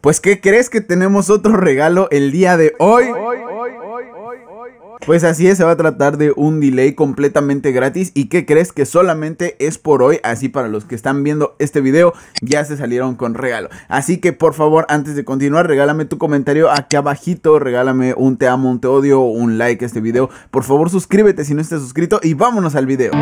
Pues, ¿qué crees que tenemos otro regalo el día de hoy? pues así es, se va a tratar de un delay completamente gratis y qué crees que solamente es por hoy, así para los que están viendo este video ya se salieron con regalo. Así que por favor, antes de continuar, regálame tu comentario aquí abajito, regálame un te amo, un te odio, un like a este video. Por favor, suscríbete si no estás suscrito y vámonos al video.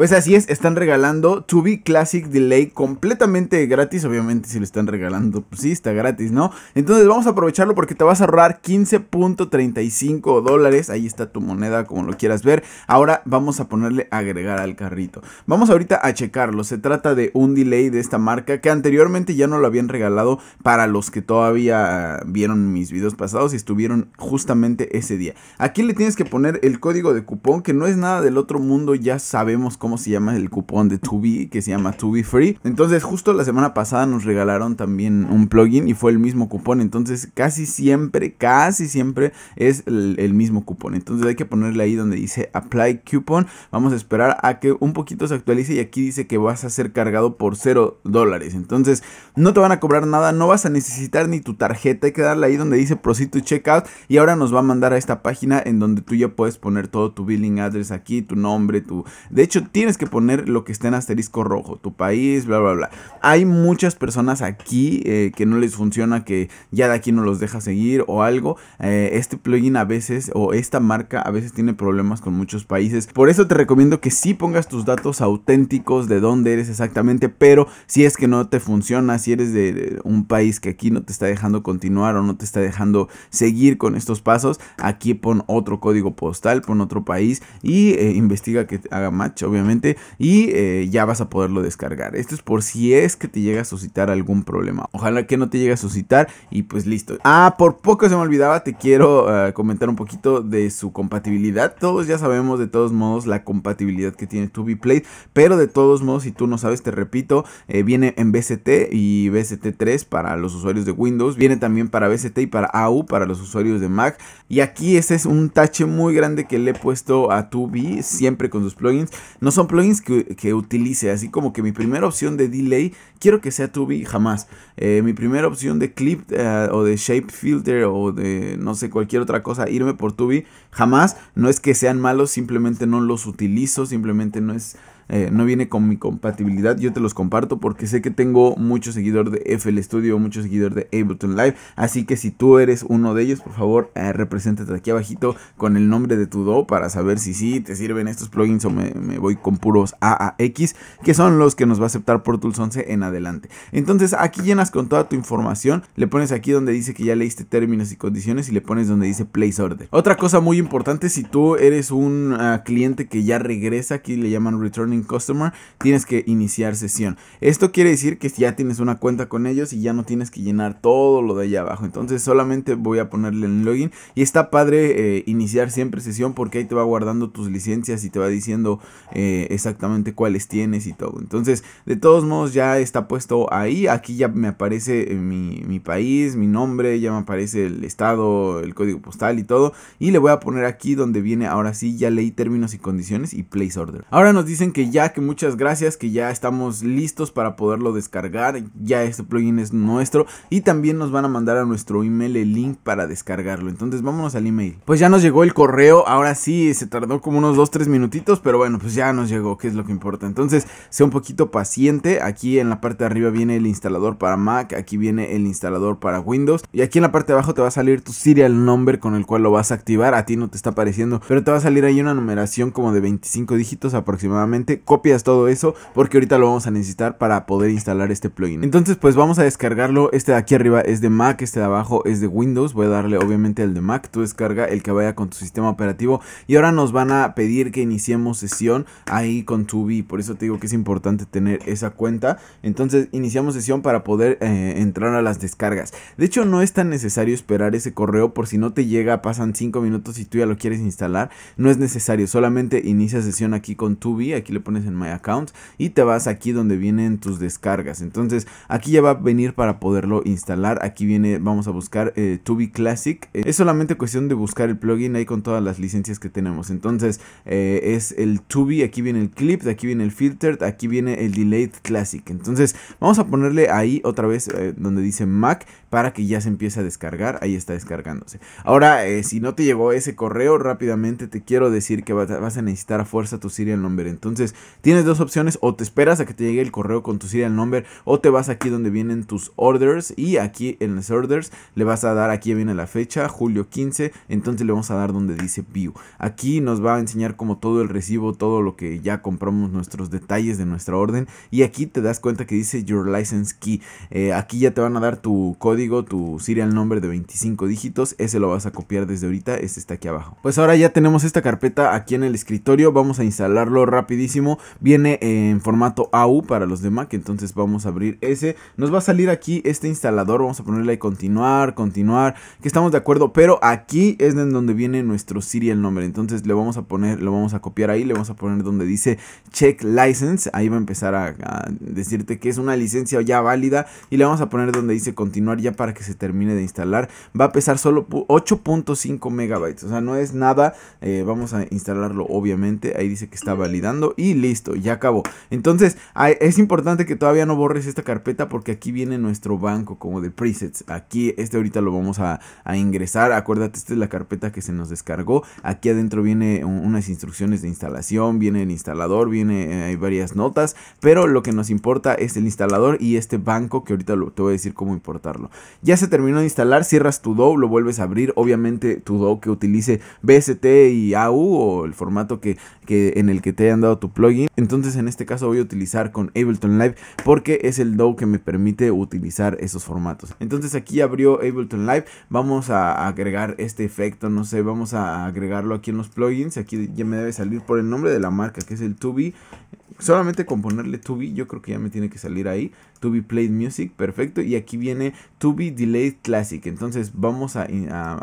Pues así es, están regalando Tu Be Classic Delay completamente gratis. Obviamente, si lo están regalando, pues sí, está gratis, ¿no? Entonces vamos a aprovecharlo porque te vas a ahorrar 15.35 dólares. Ahí está tu moneda, como lo quieras ver. Ahora vamos a ponerle agregar al carrito. Vamos ahorita a checarlo. Se trata de un delay de esta marca que anteriormente ya no lo habían regalado para los que todavía vieron mis videos pasados y estuvieron justamente ese día. Aquí le tienes que poner el código de cupón que no es nada del otro mundo, ya sabemos cómo se llama el cupón de Tubi, que se llama Tubi Free. Entonces, justo la semana pasada nos regalaron también un plugin y fue el mismo cupón. Entonces, casi siempre, casi siempre es el, mismo cupón. Entonces, hay que ponerle ahí donde dice Apply Coupon. Vamos a esperar a que un poquito se actualice y aquí dice que vas a ser cargado por 0 dólares. Entonces, no te van a cobrar nada, no vas a necesitar ni tu tarjeta. Hay que darle ahí donde dice Proceed to Checkout y ahora nos va a mandar a esta página en donde tú ya puedes poner todo tu billing address aquí, tu nombre, tu... De hecho, tienes que poner lo que está en asterisco rojo, tu país, bla, bla, bla. Hay muchas personas aquí eh, que no les funciona, que ya de aquí no los deja seguir o algo. Eh, este plugin a veces, o esta marca a veces tiene problemas con muchos países. Por eso te recomiendo que sí pongas tus datos auténticos de dónde eres exactamente, pero si es que no te funciona, si eres de un país que aquí no te está dejando continuar o no te está dejando seguir con estos pasos, aquí pon otro código postal, pon otro país y eh, investiga que haga match, obviamente y eh, ya vas a poderlo descargar. Esto es por si es que te llega a suscitar algún problema. Ojalá que no te llegue a suscitar y pues listo. Ah, por poco se me olvidaba, te quiero eh, comentar un poquito de su compatibilidad. Todos ya sabemos de todos modos la compatibilidad que tiene Tubi Play, pero de todos modos si tú no sabes, te repito, eh, viene en BCT y BCT3 para los usuarios de Windows, viene también para BCT y para AU para los usuarios de Mac. Y aquí ese es un tache muy grande que le he puesto a Tubi siempre con sus plugins. No son plugins que, utilice, así como que mi primera opción de delay, quiero que sea Tubi, jamás. Eh, mi primera opción de clip eh, o de shape filter o de no sé, cualquier otra cosa, irme por Tubi, jamás. No es que sean malos, simplemente no los utilizo, simplemente no es eh, no viene con mi compatibilidad, yo te los comparto porque sé que tengo mucho seguidor de FL Studio, mucho seguidor de Ableton Live, así que si tú eres uno de ellos, por favor, eh, represéntate aquí abajito con el nombre de tu DO para saber si sí te sirven estos plugins o me, voy con puros AAX, que son los que nos va a aceptar por Tools 11 en adelante. Entonces aquí llenas con toda tu información, le pones aquí donde dice que ya leíste términos y condiciones y le pones donde dice place order. Otra cosa muy importante, si tú eres un ah, cliente que ya regresa, aquí le llaman returning Customer, tienes que iniciar sesión. Esto quiere decir que ya tienes una cuenta con ellos y ya no tienes que llenar todo lo de ahí abajo. Entonces solamente voy a ponerle el login. Y está padre eh, iniciar siempre sesión porque ahí te va guardando tus licencias y te va diciendo eh, exactamente cuáles tienes y todo. Entonces, de todos modos, ya está puesto ahí. Aquí ya me aparece eh, mi, mi país, mi nombre, ya me aparece el estado, el código postal y todo. Y le voy a poner aquí donde viene ahora sí, ya leí términos y condiciones y place order. Ahora nos dicen que ya, que muchas gracias, que ya estamos listos para poderlo descargar, ya este plugin es nuestro y también nos van a mandar a nuestro email el link para descargarlo, entonces vámonos al email. Pues ya nos llegó el correo, ahora sí, se tardó como unos 2-3 minutitos, pero bueno, pues ya nos llegó, qué es lo que importa, entonces sea un poquito paciente, aquí en la parte de arriba viene el instalador para Mac, aquí viene el instalador para Windows y aquí en la parte de abajo te va a salir tu serial number con el cual lo vas a activar, a ti no te está apareciendo, pero te va a salir ahí una numeración como de 25 dígitos aproximadamente copias todo eso porque ahorita lo vamos a necesitar para poder instalar este plugin. Entonces pues vamos a descargarlo, este de aquí arriba es de Mac, este de abajo es de Windows, voy a darle obviamente el de Mac, tú descarga el que vaya con tu sistema operativo y ahora nos van a pedir que iniciemos sesión ahí con Tubi, por eso te digo que es importante tener esa cuenta. Entonces iniciamos sesión para poder eh, entrar a las descargas. De hecho no es tan necesario esperar ese correo por si no te llega, pasan 5 minutos y tú ya lo quieres instalar, no es necesario, solamente inicia sesión aquí con Tubi, aquí le pones en My Account y te vas aquí donde vienen tus descargas. Entonces aquí ya va a venir para poderlo instalar. Aquí viene, vamos a buscar eh, Tubi Classic. Eh, es solamente cuestión de buscar el plugin ahí con todas las licencias que tenemos. Entonces eh, es el Tubi, aquí viene el Clip, aquí viene el Filtered, aquí viene el Delayed Classic. Entonces vamos a ponerle ahí otra vez donde dice Mac para que ya se empiece a descargar. Ahí está descargándose. Ahora, si no te llegó ese correo rápidamente, te quiero decir que vas a necesitar a fuerza tu serial number. Entonces tienes dos opciones, o te esperas a que te llegue el correo con tu serial number, o te vas aquí donde vienen tus orders, y aquí en las orders le vas a dar, aquí viene la fecha, julio 15, entonces le vamos a dar donde dice view. Aquí nos va a enseñar como todo el recibo, todo lo que ya compramos, nuestros detalles de nuestra orden, y aquí te das cuenta que dice your license key. Eh, aquí ya te van a dar tu código, tu serial number de 25 dígitos, ese lo vas a copiar desde ahorita, este está aquí abajo. Pues ahora ya tenemos esta carpeta aquí en el escritorio, vamos a instalarlo rapidísimo Viene en formato AU para los de Mac, entonces vamos a abrir ese. Nos va a salir aquí este instalador, vamos a ponerle ahí continuar, continuar, que estamos de acuerdo, pero aquí es en donde viene nuestro serial nombre, Entonces le vamos a poner, lo vamos a copiar ahí, le vamos a poner donde dice check license, ahí va a empezar a, decirte que es una licencia ya válida y le vamos a poner donde dice continuar ya para que se termine de instalar. Va a pesar solo 8.5 megabytes, o sea, no es nada. Eh, vamos a instalarlo obviamente, ahí dice que está validando y listo, ya acabó. Entonces es importante que todavía no borres esta carpeta porque aquí viene nuestro banco como de presets. Aquí este ahorita lo vamos a, ingresar. Acuérdate, esta es la carpeta que se nos descargó. Aquí adentro viene unas instrucciones de instalación, viene el instalador, viene eh, hay varias notas, pero lo que nos importa es el instalador y este banco que ahorita lo, te voy a decir cómo importarlo. Ya se terminó de instalar, cierras tu DAW, lo vuelves a abrir. Obviamente tu DAW que utilice BST y AU o el formato que, que en el que te hayan dado tu plugin. Entonces en este caso voy a utilizar con Ableton Live porque es el DAW que me permite utilizar esos formatos. Entonces aquí abrió Ableton Live. Vamos a agregar este efecto, no sé, vamos a agregarlo aquí en los plugins. Aquí ya me debe salir por el nombre de la marca que es el Tubi. Solamente con ponerle Tubi, yo creo que ya me tiene que salir ahí. Tubi Played Music, perfecto. Y aquí viene Tubi Delayed Classic. Entonces vamos a,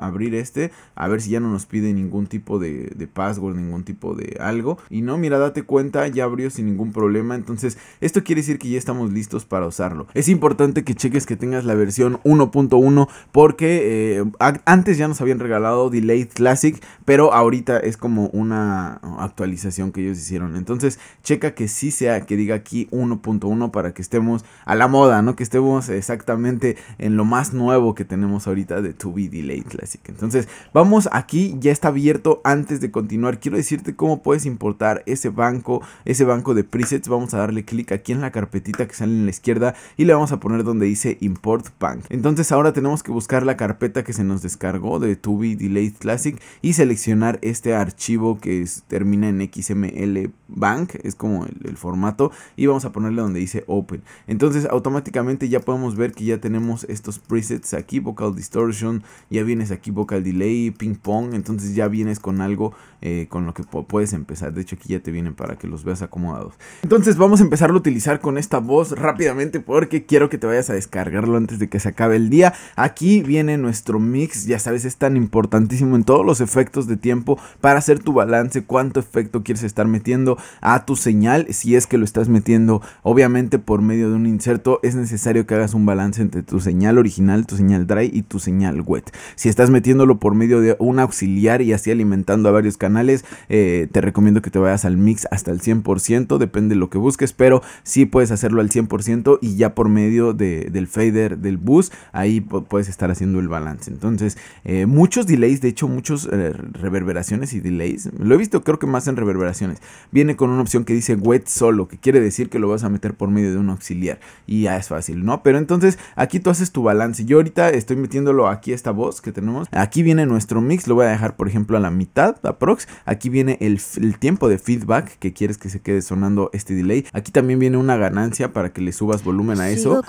abrir este, a ver si ya no nos pide ningún tipo de, password, ningún tipo de algo. Y no, mira, date cuenta, ya abrió sin ningún problema. Entonces esto quiere decir que ya estamos listos para usarlo. Es importante que cheques que tengas la versión 1.1 porque eh, antes ya nos habían regalado Delayed Classic, pero ahorita es como una actualización que ellos hicieron. Entonces checa que sí sea, que diga aquí 1.1 para que estemos a la moda, ¿no? Que estemos exactamente en lo más nuevo que tenemos ahorita de 2B Delay Classic. Entonces, vamos aquí, ya está abierto. Antes de continuar, quiero decirte cómo puedes importar ese banco, ese banco de presets. Vamos a darle clic aquí en la carpetita que sale en la izquierda y le vamos a poner donde dice Import Bank. Entonces, ahora tenemos que buscar la carpeta que se nos descargó de 2 Be Delay Classic y seleccionar este archivo que termina en XML Bank, es como el el, formato y vamos a ponerle donde dice Open. Entonces automáticamente ya podemos ver que ya tenemos estos presets aquí, Vocal Distortion, ya vienes aquí Vocal Delay, Ping Pong, entonces ya vienes con algo eh, con lo que puedes empezar. De hecho aquí ya te vienen para que los veas acomodados. Entonces vamos a empezar a utilizar con esta voz rápidamente porque quiero que te vayas a descargarlo antes de que se acabe el día. Aquí viene nuestro mix, ya sabes, es tan importantísimo en todos los efectos de tiempo para hacer tu balance, cuánto efecto quieres estar metiendo a tu señal si es que lo estás metiendo obviamente por medio de un inserto es necesario que hagas un balance entre tu señal original, tu señal dry y tu señal wet. Si estás metiéndolo por medio de un auxiliar y así alimentando a varios canales, eh, te recomiendo que te vayas al mix hasta el 100%, depende de lo que busques, pero si puedes hacerlo al 100% y ya por medio del fader, del bus, ahí puedes estar haciendo el balance. Entonces, eh, muchos delays, de hecho muchas eh, reverberaciones y delays, lo he visto creo que más en reverberaciones, viene con una opción que dice solo, que quiere decir que lo vas a meter por medio de un auxiliar. Y ya es fácil, ¿no? Pero entonces aquí tú haces tu balance. Yo ahorita estoy metiéndolo aquí esta voz que tenemos. Aquí viene nuestro mix, lo voy a dejar por ejemplo a la mitad, aprox. Aquí viene el, tiempo de feedback que quieres que se quede sonando este delay. Aquí también viene una ganancia para que le subas volumen a eso.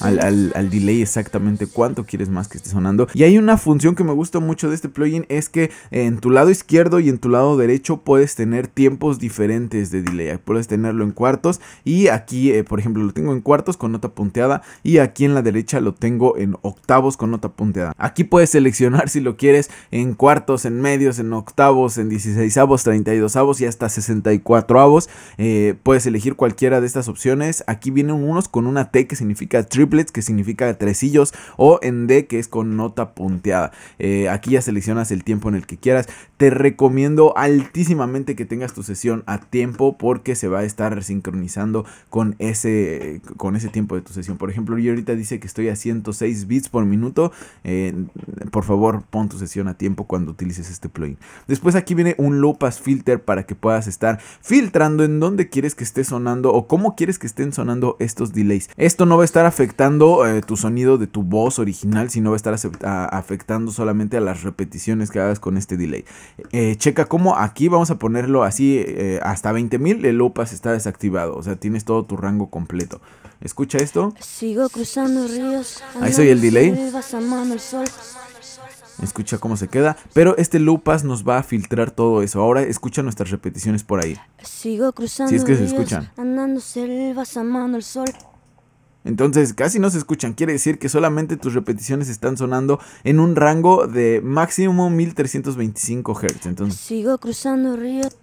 al, al delay exactamente cuánto quieres más que esté sonando. Y hay una función que me gusta mucho de este plugin es que en tu lado izquierdo y en tu lado derecho puedes tener tiempos diferentes diferentes de delay. Puedes tenerlo en cuartos y aquí, eh, por ejemplo, lo tengo en cuartos con nota punteada y aquí en la derecha lo tengo en octavos con nota punteada. Aquí puedes seleccionar si lo quieres en cuartos, en medios, en octavos, en 16 avos, 32 avos y hasta 64 avos. Eh, puedes elegir cualquiera de estas opciones. Aquí vienen unos con una T que significa triplets, que significa tresillos, o en D que es con nota punteada. Eh, aquí ya seleccionas el tiempo en el que quieras. Te recomiendo altísimamente que tengas tu sesión a tiempo porque se va a estar sincronizando con ese, con ese tiempo de tu sesión. Por ejemplo, yo ahorita dice que estoy a 106 bits por minuto. Eh, por favor, pon tu sesión a tiempo cuando utilices este plugin. Después aquí viene un low pass filter para que puedas estar filtrando en dónde quieres que esté sonando o cómo quieres que estén sonando estos delays. Esto no va a estar afectando eh, tu sonido de tu voz original, sino va a estar afectando solamente a las repeticiones que hagas con este delay. Eh, checa cómo aquí vamos a ponerlo así eh, hasta 20.000, el lupas está desactivado. O sea, tienes todo tu rango completo. Escucha esto. Sigo cruzando ríos. Ahí soy el delay. Escucha cómo se queda. Pero este Lupas nos va a filtrar todo eso. Ahora escucha nuestras repeticiones por ahí. Sigo Si es que se escuchan. sol. Entonces casi no se escuchan, quiere decir que solamente tus repeticiones están sonando en un rango de máximo 1325 Hz. Entonces, sigo cruzando ríos.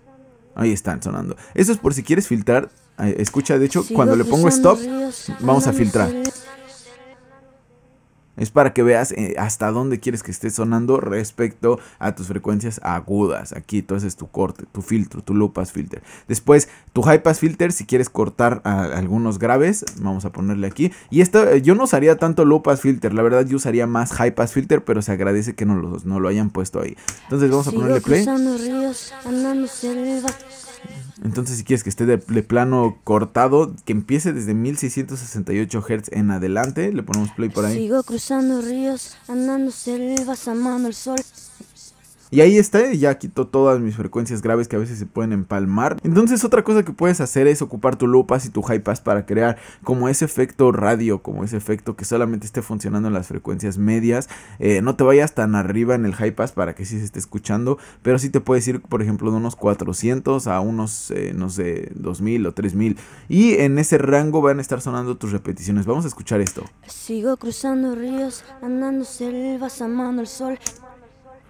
Ahí están sonando. Eso es por si quieres filtrar. Eh, escucha, de hecho, cuando le pongo stop, vamos a filtrar. Es para que veas eh, hasta dónde quieres que esté sonando respecto a tus frecuencias agudas. Aquí entonces tu corte, tu filtro, tu low pass filter. Después tu high pass filter si quieres cortar algunos graves, vamos a ponerle aquí. Y esto eh, yo no usaría tanto low pass filter, la verdad yo usaría más high pass filter, pero se agradece que no, los, no lo hayan puesto ahí. Entonces vamos a ponerle play. Entonces, si quieres que esté de, plano cortado, que empiece desde 1668 Hz en adelante, le ponemos play por ahí. Sigo cruzando ríos, andando amando el sol. Y ahí está, ya quito todas mis frecuencias graves que a veces se pueden empalmar. Entonces otra cosa que puedes hacer es ocupar tu low pass y tu high pass para crear como ese efecto radio, como ese efecto que solamente esté funcionando en las frecuencias medias. Eh, no te vayas tan arriba en el high pass para que sí se esté escuchando, pero sí te puedes ir, por ejemplo, de unos 400 a unos, eh, no sé, 2000 o 3000. Y en ese rango van a estar sonando tus repeticiones. Vamos a escuchar esto. Sigo cruzando ríos, andando selvas, amando el sol.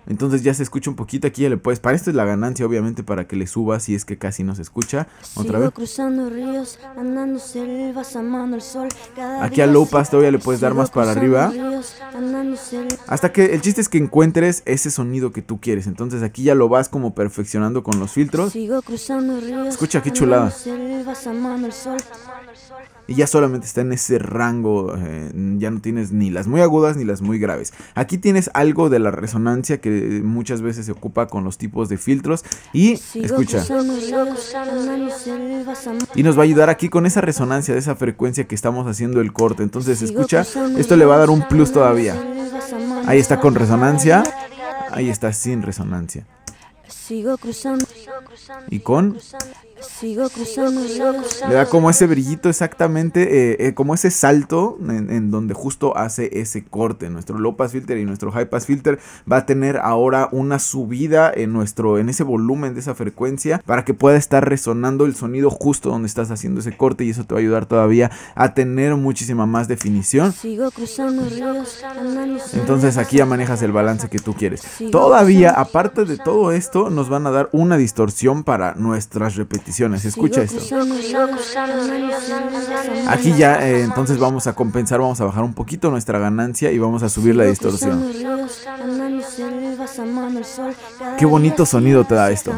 Entonces ya se escucha un poquito aquí, ya le puedes. Para esto es la ganancia, obviamente, para que le suba si es que casi no se escucha. Otra vez. cruzando aquí a low pass todavía le puedes dar más para arriba. Hasta que el chiste es que encuentres ese sonido que tú quieres. Entonces aquí ya lo vas como perfeccionando con los filtros. escucha qué chulada y ya solamente está en ese rango, eh, ya no tienes ni las muy agudas ni las muy graves. Aquí tienes algo de la resonancia que muchas veces se ocupa con los tipos de filtros y escucha. Y nos va a ayudar aquí con esa resonancia de esa frecuencia que estamos haciendo el corte. Entonces, escucha, esto le va a dar un plus todavía. Ahí está con resonancia, ahí está sin resonancia. Sigo cruzando. Y con. Sigo cruzando. Le da como ese brillito exactamente, eh, eh, como ese salto en, donde justo hace ese corte. Nuestro low pass filter y nuestro high pass filter va a tener ahora una subida en nuestro, en ese volumen de esa frecuencia para que pueda estar resonando el sonido justo donde estás haciendo ese corte y eso te va a ayudar todavía a tener muchísima más definición. Entonces aquí ya manejas el balance que tú quieres. Todavía, aparte de todo esto nos van a dar una distorsión para nuestras repeticiones. Escucha esto. Aquí ya, entonces vamos a compensar, vamos a bajar un poquito nuestra ganancia y vamos a subir la distorsión. Qué bonito sonido te da esto.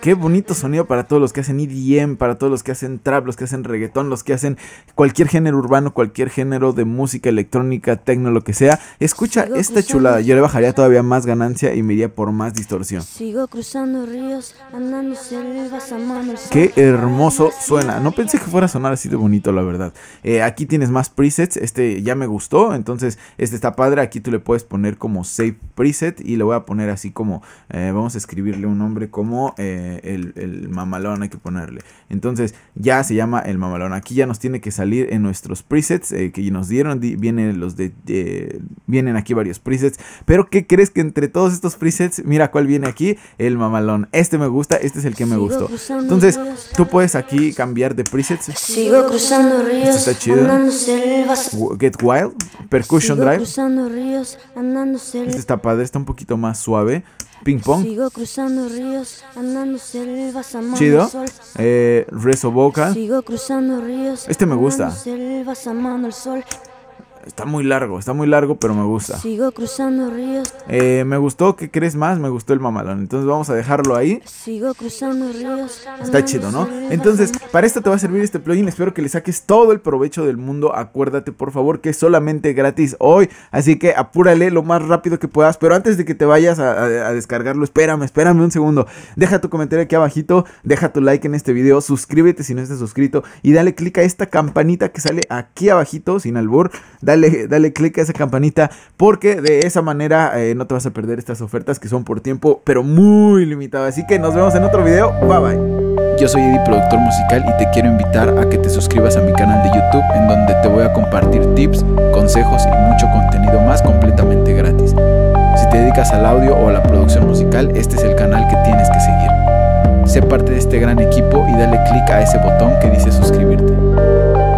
Qué bonito sonido para todos los que hacen EDM, para todos los que hacen trap, los que hacen reggaetón, los que hacen cualquier género urbano, cualquier género de música electrónica, tecno, lo que sea. Escucha esta chulada. Yo le bajaría todavía más ganancia y me iría por más distorsión. Sigo cruzando ríos, andando a Qué hermoso suena. No pensé que fuera a sonar así de bonito, la verdad. Eh, aquí tienes más presets. Este ya me gustó. Entonces, este está padre. Aquí tú le puedes poner como save preset. Y le voy a poner así como. Eh, vamos a escribirle un nombre como eh, el, mamalón. Hay que ponerle. Entonces, ya se llama el mamalón. Aquí ya nos tiene que salir en nuestros presets que nos dieron. vienen los de. vienen aquí varios presets. Pero, ¿qué crees que entre todos estos presets? Mira, ¿cuál viene aquí, el mamalón. Este me gusta, este es el que me gustó. Entonces, tú puedes aquí cambiar de presets. Sigo cruzando ríos, este está chido. Get Wild, Percussion Sigo Drive. Ríos, este está padre, está un poquito más suave. Ping Pong. Sigo cruzando ríos, andando selvas, amando Chido. Eh, Rezo Boca. Sigo cruzando ríos, este me gusta. Selvas, amando el sol. Está muy largo, está muy largo, pero me gusta. Sigo cruzando ríos. Eh, me gustó, ¿qué crees más? Me gustó el mamalón. Entonces vamos a dejarlo ahí. Sigo cruzando ríos. Está chido, ¿no? Entonces, para esto te va a servir este plugin. Espero que le saques todo el provecho del mundo. Acuérdate, por favor, que es solamente gratis hoy. Así que apúrale lo más rápido que puedas. Pero antes de que te vayas a, descargarlo, espérame, espérame un segundo. Deja tu comentario aquí abajito. Deja tu like en este video. Suscríbete si no estás suscrito. Y dale click a esta campanita que sale aquí abajito, sin albur dale, dale click a esa campanita porque de esa manera eh, no te vas a perder estas ofertas que son por tiempo, pero muy limitadas. Así que nos vemos en otro video. Bye bye. Yo soy Eddie, productor musical, y te quiero invitar a que te suscribas a mi canal de YouTube, en donde te voy a compartir tips, consejos y mucho contenido más completamente gratis. Si te dedicas al audio o a la producción musical, este es el canal que tienes que seguir. Sé parte de este gran equipo y dale clic a ese botón que dice suscribirte.